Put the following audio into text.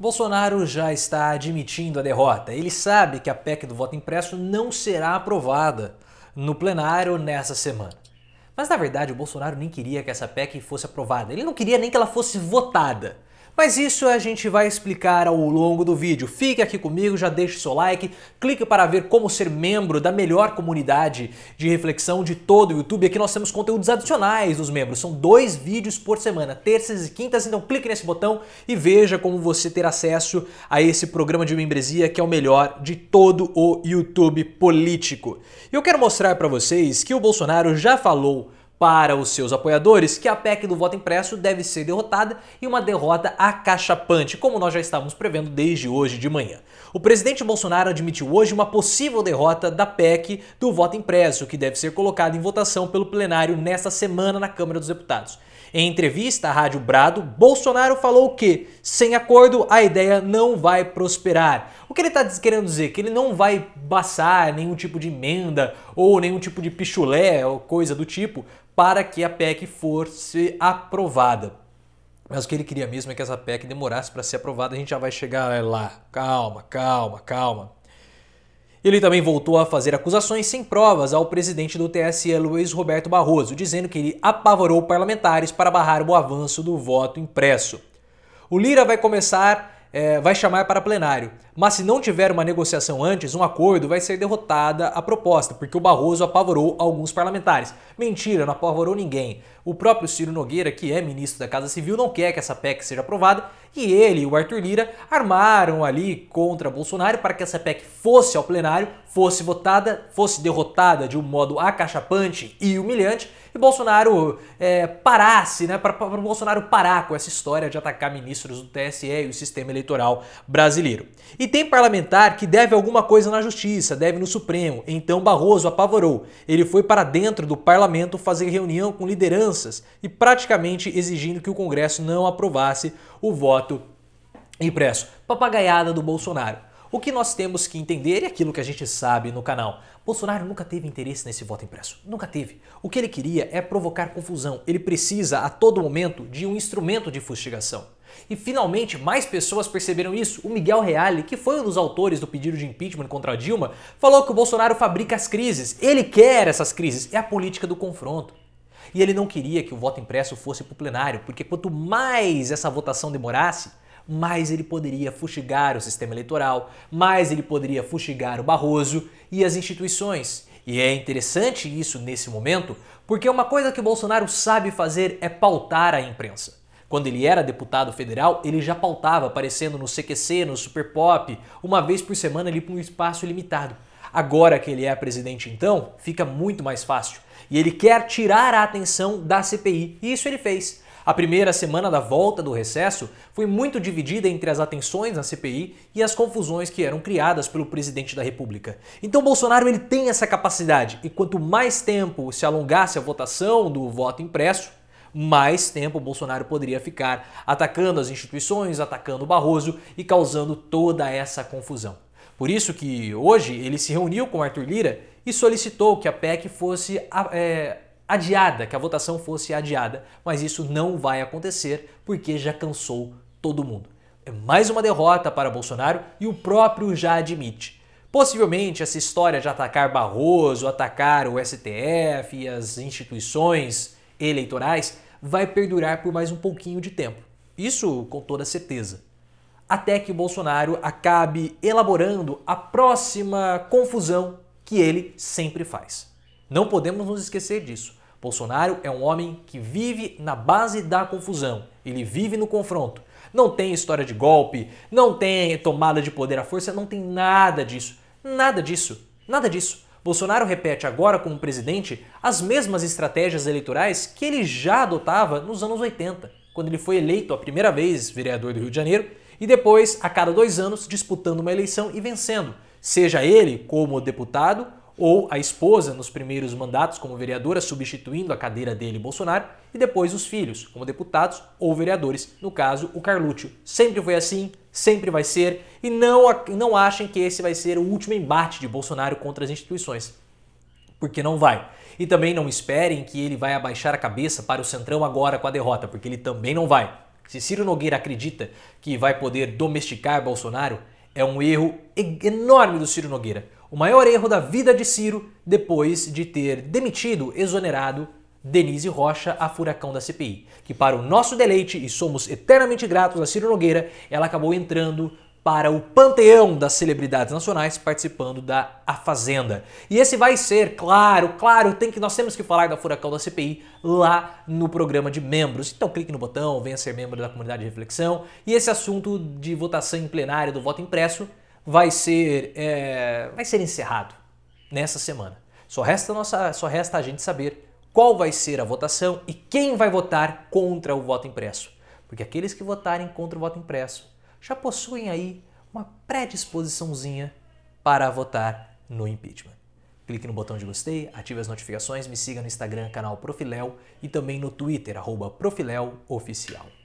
Bolsonaro já está admitindo a derrota. Ele sabe que a PEC do voto impresso não será aprovada no plenário nessa semana. Mas na verdade, o Bolsonaro nem queria que essa PEC fosse aprovada. Ele não queria nem que ela fosse votada. Mas isso a gente vai explicar ao longo do vídeo. Fique aqui comigo, já deixe seu like, clique para ver como ser membro da melhor comunidade de reflexão de todo o YouTube. Aqui nós temos conteúdos adicionais dos membros, são dois vídeos por semana, terças e quintas, então clique nesse botão e veja como você ter acesso a esse programa de membresia que é o melhor de todo o YouTube político. E eu quero mostrar para vocês que o Bolsonaro já falou para os seus apoiadores que a PEC do voto impresso deve ser derrotada e uma derrota acachapante, como nós já estávamos prevendo desde hoje de manhã. O presidente Bolsonaro admitiu hoje uma possível derrota da PEC do voto impresso, que deve ser colocada em votação pelo plenário nesta semana na Câmara dos Deputados. Em entrevista à Rádio Brado, Bolsonaro falou que, sem acordo, a ideia não vai prosperar. O que ele está querendo dizer? Que ele não vai passar nenhum tipo de emenda ou nenhum tipo de pichulé ou coisa do tipo para que a PEC fosse aprovada. Mas o que ele queria mesmo é que essa PEC demorasse para ser aprovada, a gente já vai chegar lá. Calma, calma, calma. Ele também voltou a fazer acusações sem provas ao presidente do TSE, Luiz Roberto Barroso, dizendo que ele apavorou parlamentares para barrar o avanço do voto impresso. O Lira vai começar é, vai chamar para plenário. Mas se não tiver uma negociação antes, um acordo, vai ser derrotada a proposta, porque o Barroso apavorou alguns parlamentares. Mentira, não apavorou ninguém. O próprio Ciro Nogueira, que é ministro da Casa Civil, não quer que essa PEC seja aprovada, e ele e o Arthur Lira armaram ali contra Bolsonaro para que essa PEC fosse ao plenário, fosse votada, fosse derrotada de um modo acachapante e humilhante, e Bolsonaro é, parasse, né, para o Bolsonaro parar com essa história de atacar ministros do TSE e o sistema eleitoral brasileiro. E tem parlamentar que deve alguma coisa na justiça, deve no Supremo. Então Barroso apavorou. Ele foi para dentro do parlamento fazer reunião com lideranças e praticamente exigindo que o Congresso não aprovasse o voto impresso. Papagaiada do Bolsonaro. O que nós temos que entender é aquilo que a gente sabe no canal. Bolsonaro nunca teve interesse nesse voto impresso. Nunca teve. O que ele queria é provocar confusão. Ele precisa, a todo momento, de um instrumento de fustigação. E finalmente mais pessoas perceberam isso. O Miguel Reale, que foi um dos autores do pedido de impeachment contra Dilma, falou que o Bolsonaro fabrica as crises. Ele quer essas crises. É a política do confronto. E ele não queria que o voto impresso fosse para o plenário, porque quanto mais essa votação demorasse, mais ele poderia fustigar o sistema eleitoral, mais ele poderia fustigar o Barroso e as instituições. E é interessante isso nesse momento, porque uma coisa que Bolsonaro sabe fazer é pautar a imprensa. Quando ele era deputado federal, ele já pautava, aparecendo no CQC, no Super Pop, uma vez por semana ali para um espaço limitado. Agora que ele é presidente, então, fica muito mais fácil. E ele quer tirar a atenção da CPI, e isso ele fez. A primeira semana da volta do recesso foi muito dividida entre as atenções na CPI e as confusões que eram criadas pelo presidente da República. Então Bolsonaro ele tem essa capacidade e quanto mais tempo se alongasse a votação do voto impresso, mais tempo Bolsonaro poderia ficar atacando as instituições, atacando Barroso e causando toda essa confusão. Por isso que hoje ele se reuniu com Arthur Lira e solicitou que a PEC fosse é, adiada, que a votação fosse adiada, mas isso não vai acontecer porque já cansou todo mundo. É mais uma derrota para Bolsonaro e o próprio já admite. Possivelmente essa história de atacar Barroso, atacar o STF e as instituições eleitorais vai perdurar por mais um pouquinho de tempo. Isso com toda certeza. Até que Bolsonaro acabe elaborando a próxima confusão que ele sempre faz. Não podemos nos esquecer disso. Bolsonaro é um homem que vive na base da confusão, ele vive no confronto. Não tem história de golpe, não tem tomada de poder à força, não tem nada disso. Nada disso. Nada disso. Bolsonaro repete agora como presidente as mesmas estratégias eleitorais que ele já adotava nos anos 80, quando ele foi eleito a primeira vez vereador do Rio de Janeiro e depois, a cada dois anos, disputando uma eleição e vencendo, seja ele como deputado ou a esposa nos primeiros mandatos como vereadora, substituindo a cadeira dele, Bolsonaro, e depois os filhos, como deputados ou vereadores, no caso, o Carlúcio. Sempre foi assim, sempre vai ser, e não, não achem que esse vai ser o último embate de Bolsonaro contra as instituições, porque não vai. E também não esperem que ele vai abaixar a cabeça para o Centrão agora com a derrota, porque ele também não vai. Se Ciro Nogueira acredita que vai poder domesticar Bolsonaro, é um erro enorme do Ciro Nogueira o maior erro da vida de Ciro depois de ter demitido, exonerado Denise Rocha, a furacão da CPI, que para o nosso deleite, e somos eternamente gratos a Ciro Nogueira, ela acabou entrando para o panteão das celebridades nacionais participando da A Fazenda. E esse vai ser, claro, claro, tem que nós temos que falar da furacão da CPI lá no programa de membros. Então clique no botão, venha ser membro da comunidade de reflexão. E esse assunto de votação em plenário do voto impresso vai ser, é, vai ser encerrado nessa semana. Só resta, nossa, só resta a gente saber qual vai ser a votação e quem vai votar contra o voto impresso. Porque aqueles que votarem contra o voto impresso já possuem aí uma predisposiçãozinha para votar no impeachment. Clique no botão de gostei, ative as notificações, me siga no Instagram, canal Profiléu e também no Twitter, arroba Profiléu Oficial.